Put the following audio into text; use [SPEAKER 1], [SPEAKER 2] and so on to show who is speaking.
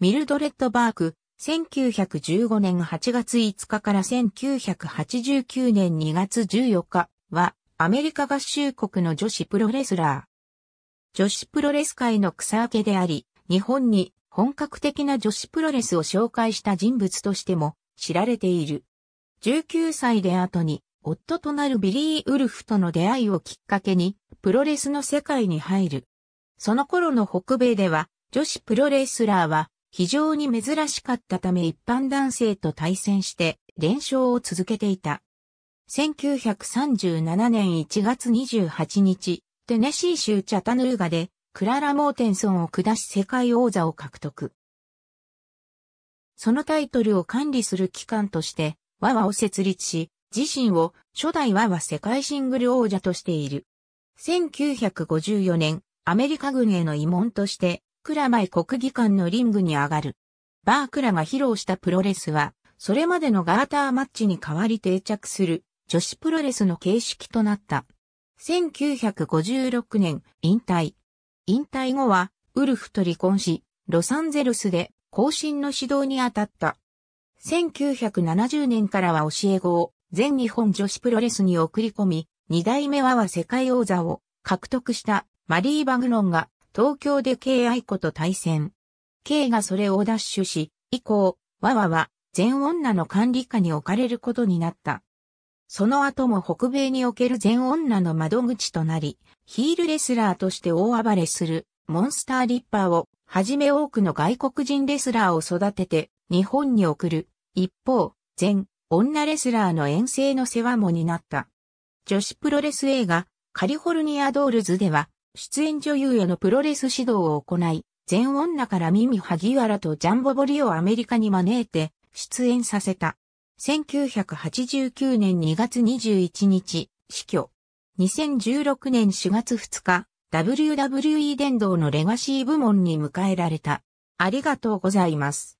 [SPEAKER 1] ミルドレッド・バーク、1915年8月5日から1989年2月14日は、アメリカ合衆国の女子プロレスラー。女子プロレス界の草分けであり、日本に本格的な女子プロレスを紹介した人物としても知られている。19歳で後に、夫となるビリー・ウルフとの出会いをきっかけに、プロレスの世界に入る。その頃の北米では、女子プロレスラーは、非常に珍しかったため一般男性と対戦して連勝を続けていた。1937年1月28日、テネシー州チャタヌーガでクララ・モーテンソンを下し世界王座を獲得。そのタイトルを管理する機関として、ワワを設立し、自身を初代ワワ世界シングル王者としている。1954年、アメリカ軍への慰問として、クラ前国技館のリングに上がる。バークラが披露したプロレスは、それまでのガーターマッチに代わり定着する女子プロレスの形式となった。1956年、引退。引退後は、ウルフと離婚し、ロサンゼルスで後進の指導に当たった。1970年からは教え子を全日本女子プロレスに送り込み、二代目はは世界王座を獲得したマリー・バグロンが東京で K 愛子と対戦。K がそれを奪取し、以降、わわは全女の管理下に置かれることになった。その後も北米における全女の窓口となり、ヒールレスラーとして大暴れするモンスターリッパーをはじめ多くの外国人レスラーを育てて日本に送る。一方、全女レスラーの遠征の世話も担った。女子プロレス映画カリフォルニアドールズでは出演女優へのプロレス指導を行い、全女からミミ萩原とジャンボリをアメリカに招いて出演させた。1989年2月21日、死去。2016年4月2日、WWE 伝道のレガシー部門に迎えられた。ありがとうございます。